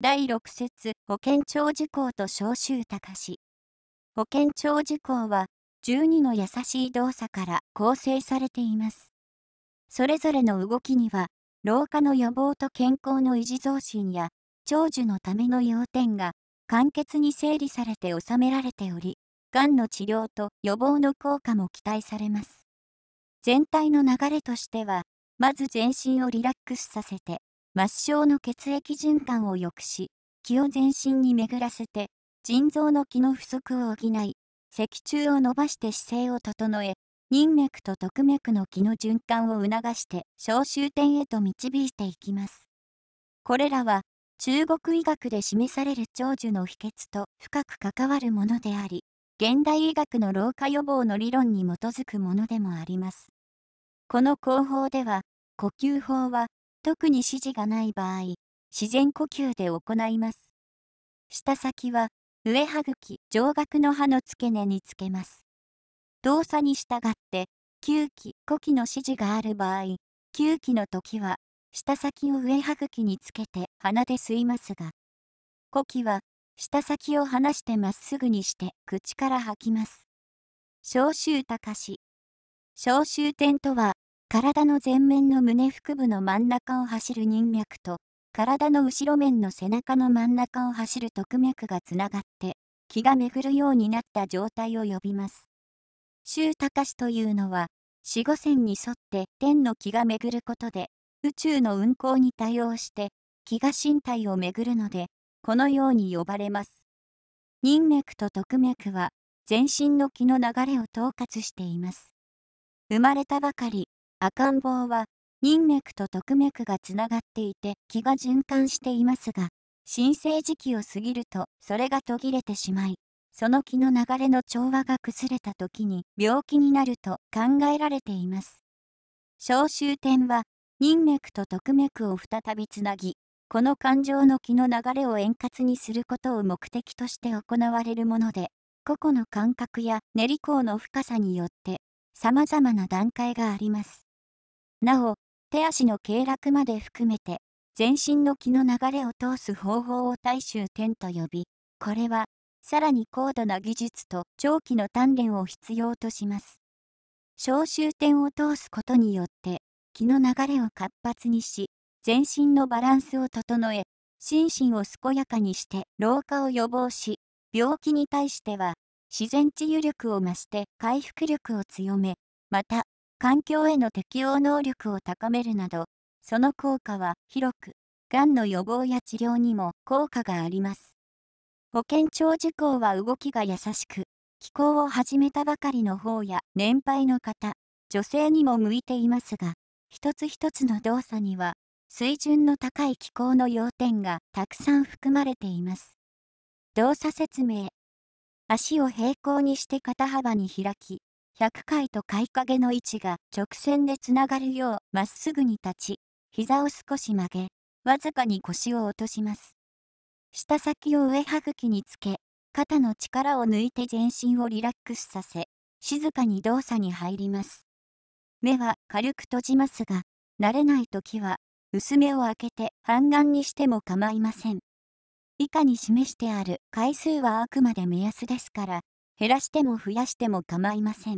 第6節保険庁事項と召集し保険庁事項は12の優しい動作から構成されています。それぞれの動きには老化の予防と健康の維持増進や長寿のための要点が簡潔に整理されて収められており、がんの治療と予防の効果も期待されます。全体の流れとしては、まず全身をリラックスさせて、末梢の血液循環をくし気を全身に巡らせて、腎臓の気の不足を補い、脊柱を伸ばして姿勢を整え、任脈と徳脈の気の循環を促して小終点へと導いていきます。これらは中国医学で示される長寿の秘訣と深く関わるものであり、現代医学の老化予防の理論に基づくものでもあります。この工法では、呼吸法は特に指示がない場合、自然呼吸で行います。舌先は、上歯茎、上顎の歯の付け根につけます。動作に従って、9期、5期の指示がある場合、9期の時は、舌先を上歯茎につけて鼻で吸いますが、5期は、舌先を離してまっすぐにして口から吐きます。消臭高し。消臭点とは、体の前面の胸腹部の真ん中を走る人脈と、体の後ろ面の背中の真ん中を走る特脈がつながって、気が巡るようになった状態を呼びます。周高というのは、死後線に沿って天の気が巡ることで、宇宙の運行に対応して、気が身体を巡るので、このように呼ばれます。人脈と特脈は、全身の気の流れを統括しています。生まれたばかり、赤ん坊は人脈と徳脈がつながっていて気が循環していますが新生時期を過ぎるとそれが途切れてしまいその気の流れの調和が崩れた時に病気になると考えられています消臭点は人脈と徳脈を再びつなぎこの感情の気の流れを円滑にすることを目的として行われるもので個々の感覚や練り口の深さによって様々な段階がありますなお、手足の経絡まで含めて、全身の気の流れを通す方法を大衆点と呼び、これは、さらに高度な技術と長期の鍛錬を必要とします。小臭点を通すことによって、気の流れを活発にし、全身のバランスを整え、心身を健やかにして老化を予防し、病気に対しては、自然治癒力を増して回復力を強め、また、環境への適応能力を高めるなど、その効果は広く、がんの予防や治療にも効果があります。保健長事項は動きが優しく、気候を始めたばかりの方や年配の方、女性にも向いていますが、一つ一つの動作には、水準の高い気候の要点がたくさん含まれています。動作説明足を平行にして肩幅に開き、100回と買い影の位置が直線でつながるようまっすぐに立ち、膝を少し曲げ、わずかに腰を落とします。舌先を上歯茎につけ、肩の力を抜いて全身をリラックスさせ、静かに動作に入ります。目は軽く閉じますが、慣れない時は、薄目を開けて半眼にしても構いません。以下に示してある回数はあくまで目安ですから、減らしても増やしても構いません。